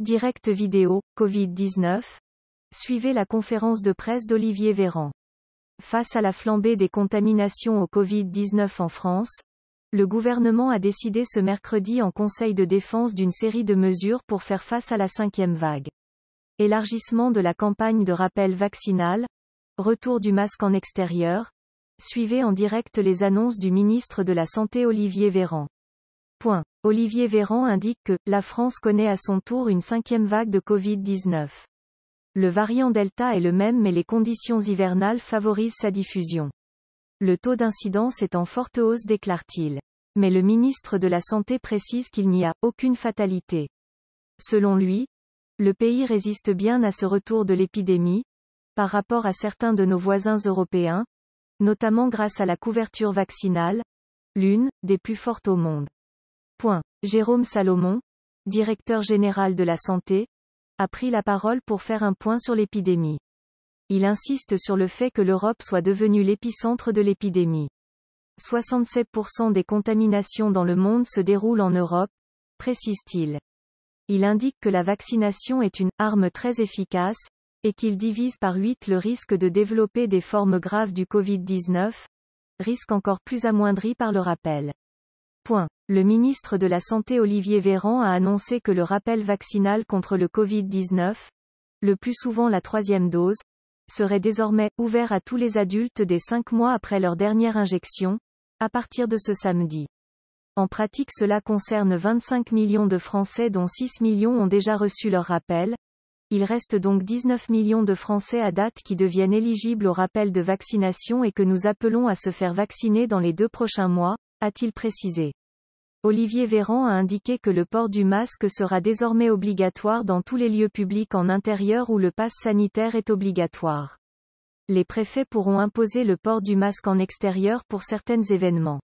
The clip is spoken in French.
Direct vidéo, Covid-19. Suivez la conférence de presse d'Olivier Véran. Face à la flambée des contaminations au Covid-19 en France, le gouvernement a décidé ce mercredi en Conseil de défense d'une série de mesures pour faire face à la cinquième vague. Élargissement de la campagne de rappel vaccinal, retour du masque en extérieur, suivez en direct les annonces du ministre de la Santé Olivier Véran. Point. Olivier Véran indique que la France connaît à son tour une cinquième vague de Covid-19. Le variant Delta est le même mais les conditions hivernales favorisent sa diffusion. Le taux d'incidence est en forte hausse déclare-t-il. Mais le ministre de la Santé précise qu'il n'y a aucune fatalité. Selon lui, le pays résiste bien à ce retour de l'épidémie, par rapport à certains de nos voisins européens, notamment grâce à la couverture vaccinale, l'une des plus fortes au monde. Point. Jérôme Salomon, directeur général de la santé, a pris la parole pour faire un point sur l'épidémie. Il insiste sur le fait que l'Europe soit devenue l'épicentre de l'épidémie. 67% des contaminations dans le monde se déroulent en Europe, précise-t-il. Il indique que la vaccination est une arme très efficace, et qu'il divise par 8 le risque de développer des formes graves du Covid-19, risque encore plus amoindri par le rappel. Le ministre de la Santé Olivier Véran a annoncé que le rappel vaccinal contre le Covid-19, le plus souvent la troisième dose, serait désormais ouvert à tous les adultes des cinq mois après leur dernière injection, à partir de ce samedi. En pratique cela concerne 25 millions de Français dont 6 millions ont déjà reçu leur rappel. Il reste donc 19 millions de Français à date qui deviennent éligibles au rappel de vaccination et que nous appelons à se faire vacciner dans les deux prochains mois, a-t-il précisé. Olivier Véran a indiqué que le port du masque sera désormais obligatoire dans tous les lieux publics en intérieur où le passe sanitaire est obligatoire. Les préfets pourront imposer le port du masque en extérieur pour certains événements.